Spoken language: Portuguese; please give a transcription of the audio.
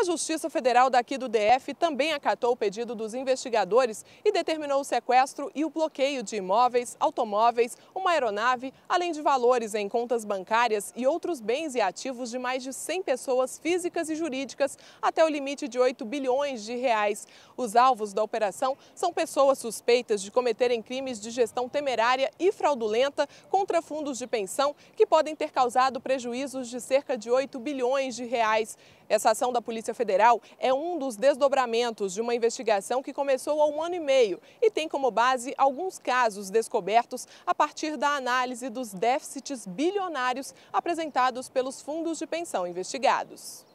A Justiça Federal daqui do DF também acatou o pedido dos investigadores e determinou o sequestro e o bloqueio de imóveis, automóveis, uma aeronave, além de valores em contas bancárias e outros bens e ativos de mais de 100 pessoas físicas e jurídicas, até o limite de 8 bilhões de reais. Os alvos da operação são pessoas suspeitas de cometerem crimes de gestão temerária e fraudulenta contra fundos de pensão que podem ter causado prejuízos de cerca de 8 bilhões de reais. Essa ação da Polícia Federal é um dos desdobramentos de uma investigação que começou há um ano e meio e tem como base alguns casos descobertos a partir da análise dos déficits bilionários apresentados pelos fundos de pensão investigados.